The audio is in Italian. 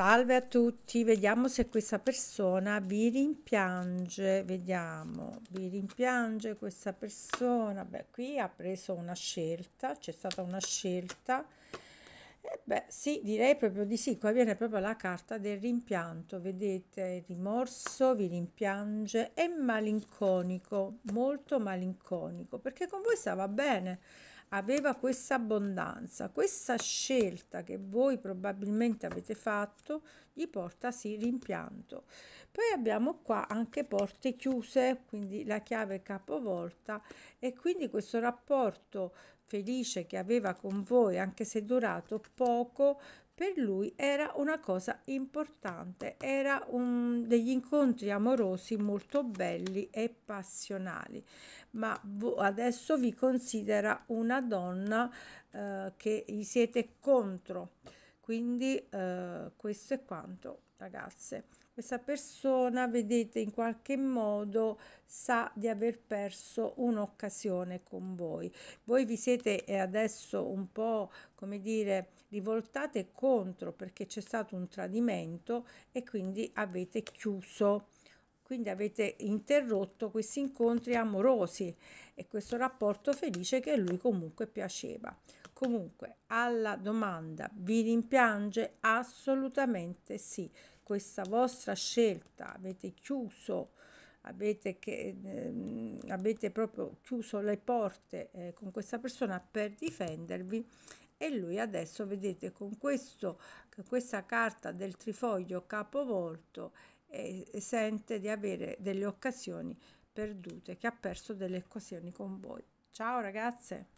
Salve a tutti, vediamo se questa persona vi rimpiange, vediamo, vi rimpiange questa persona, beh qui ha preso una scelta, c'è stata una scelta, e eh, beh sì, direi proprio di sì, qua viene proprio la carta del rimpianto, vedete, il rimorso, vi rimpiange, è malinconico, molto malinconico, perché con voi stava bene, aveva questa abbondanza, questa scelta che voi probabilmente avete fatto gli porta sì rimpianto. Poi abbiamo qua anche porte chiuse, quindi la chiave capovolta e quindi questo rapporto felice che aveva con voi, anche se durato poco, per lui era una cosa importante, era un, degli incontri amorosi molto belli e passionali, ma adesso vi considera una donna eh, che gli siete contro quindi eh, questo è quanto ragazze questa persona vedete in qualche modo sa di aver perso un'occasione con voi voi vi siete eh, adesso un po come dire rivoltate contro perché c'è stato un tradimento e quindi avete chiuso quindi avete interrotto questi incontri amorosi e questo rapporto felice che a lui comunque piaceva Comunque, alla domanda vi rimpiange? Assolutamente sì. Questa vostra scelta avete chiuso, avete, che, ehm, avete proprio chiuso le porte eh, con questa persona per difendervi e lui adesso vedete con, questo, con questa carta del trifoglio capovolto eh, sente di avere delle occasioni perdute, che ha perso delle occasioni con voi. Ciao ragazze!